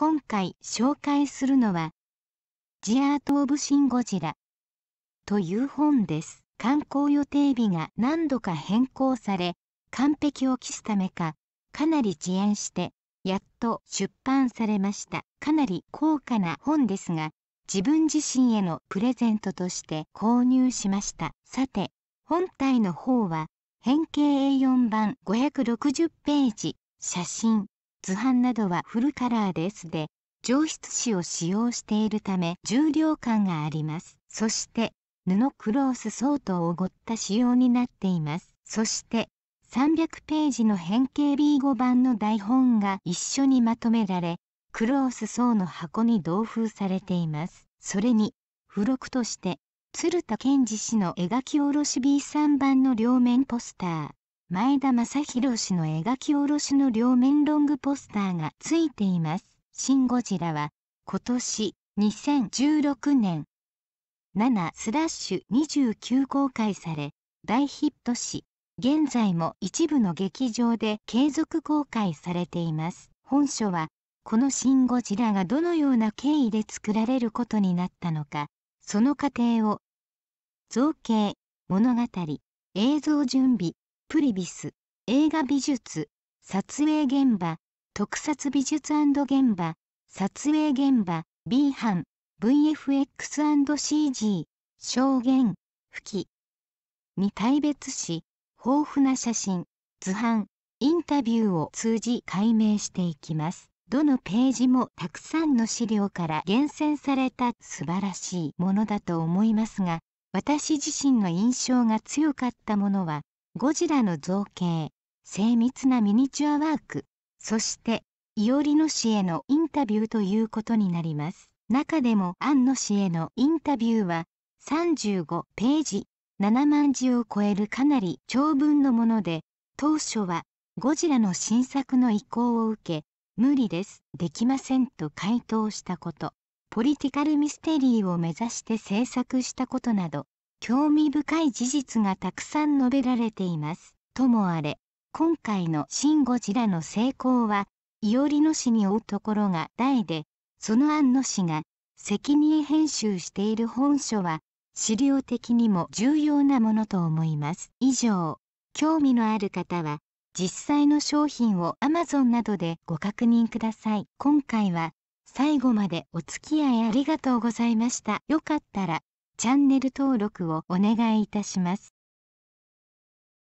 今回紹介するのは、ジアート・オブ・シン・ゴジラという本です。観光予定日が何度か変更され、完璧を期すためか、かなり遅延して、やっと出版されました。かなり高価な本ですが、自分自身へのプレゼントとして購入しました。さて、本体の方は、変形 A4 版560ページ、写真、図版などはフルカラーですで上質紙を使用しているため重量感がありますそして布クロース相当をごった仕様になっていますそして300ページの変形 B5 版の台本が一緒にまとめられクロース層の箱に同封されていますそれに付録として鶴田健二氏の描き下ろし B3 版の両面ポスター前田正宏氏の描き下ろしの両面ロングポスターがついています。シン・ゴジラは今年2016年7スラッシュ29公開され大ヒットし現在も一部の劇場で継続公開されています。本書はこのシン・ゴジラがどのような経緯で作られることになったのかその過程を造形物語映像準備プリビス映画美術撮影現場特撮美術現場撮影現場 B 班 VFX&CG 証言吹きに大別し豊富な写真図版インタビューを通じ解明していきますどのページもたくさんの資料から厳選された素晴らしいものだと思いますが私自身の印象が強かったものはゴジラの造形精密なミニチュアワークそしていおりの氏へのインタビューということになります中でも庵野氏へのインタビューは35ページ7万字を超えるかなり長文のもので当初はゴジラの新作の意向を受け無理ですできませんと回答したことポリティカルミステリーを目指して制作したことなど興味深い事実がたくさん述べられています。ともあれ、今回のシン・ゴジラの成功は、伊織の氏に追うところが大で、その庵野氏が責任編集している本書は、資料的にも重要なものと思います。以上、興味のある方は、実際の商品を Amazon などでご確認ください。今回は最後までお付き合いありがとうございました。よかったらチャンネル登録をお願いいたします。